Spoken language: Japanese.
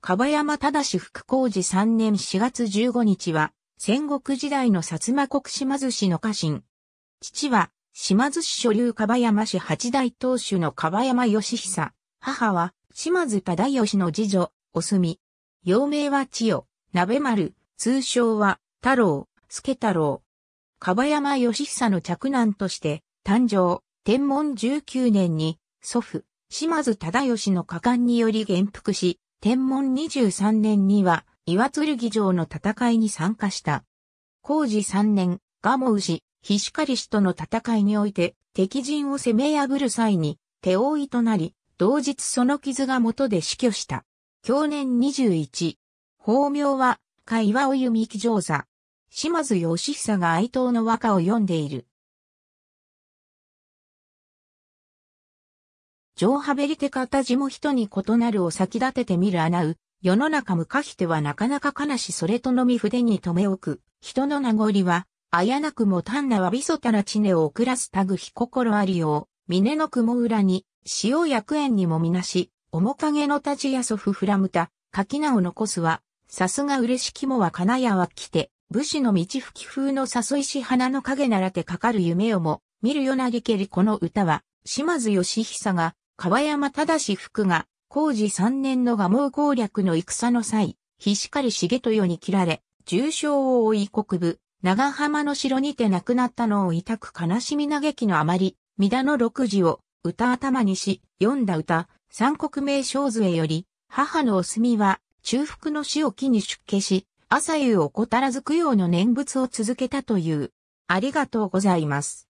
かばやまただし福工事3年4月15日は、戦国時代の薩摩国島津氏の家臣。父は、島津市所流かばやま市八代当主のかばやま義久。母は、島津忠義の次女、おすみ。幼名は千代、鍋丸、通称は、太郎、助太郎。かばやま義久の嫡男として、誕生、天文19年に、祖父、島津忠義の果敢により元服し、天文23年には岩剣城の戦いに参加した。工事3年、ガモウ氏、ヒシカリ氏との戦いにおいて敵陣を攻め破る際に手負いとなり、同日その傷が元で死去した。去年21、法名は、会話尾弓木上座。島津義久が哀悼の和歌を読んでいる。上ハベリテ形も人に異なるを先立ててみる穴う、世の中無可否てはなかなか悲しそれとのみ筆に留め置く、人の名残は、あやなくも単なわびそたら知根を送らすたぐひ心ありよう、峰の雲裏に、塩薬園にもみなし、面影の立ちや祖父フラムタ、垣名を残すは、さすが嬉しきもは金屋は来て、武士の道吹き風の誘いし花の影ならてかかる夢をも、見るよなりけりこの歌は、島津義久が、川山正福が、工事3年の蒲生攻略の戦の際、ししげ重豊に切られ、重傷を負い国部、長浜の城にて亡くなったのを痛く悲しみ嘆きのあまり、三田の六字を歌頭にし、読んだ歌、三国名小へより、母のお墨は、中腹の死を機に出家し、朝夕を怠らず供養の念仏を続けたという。ありがとうございます。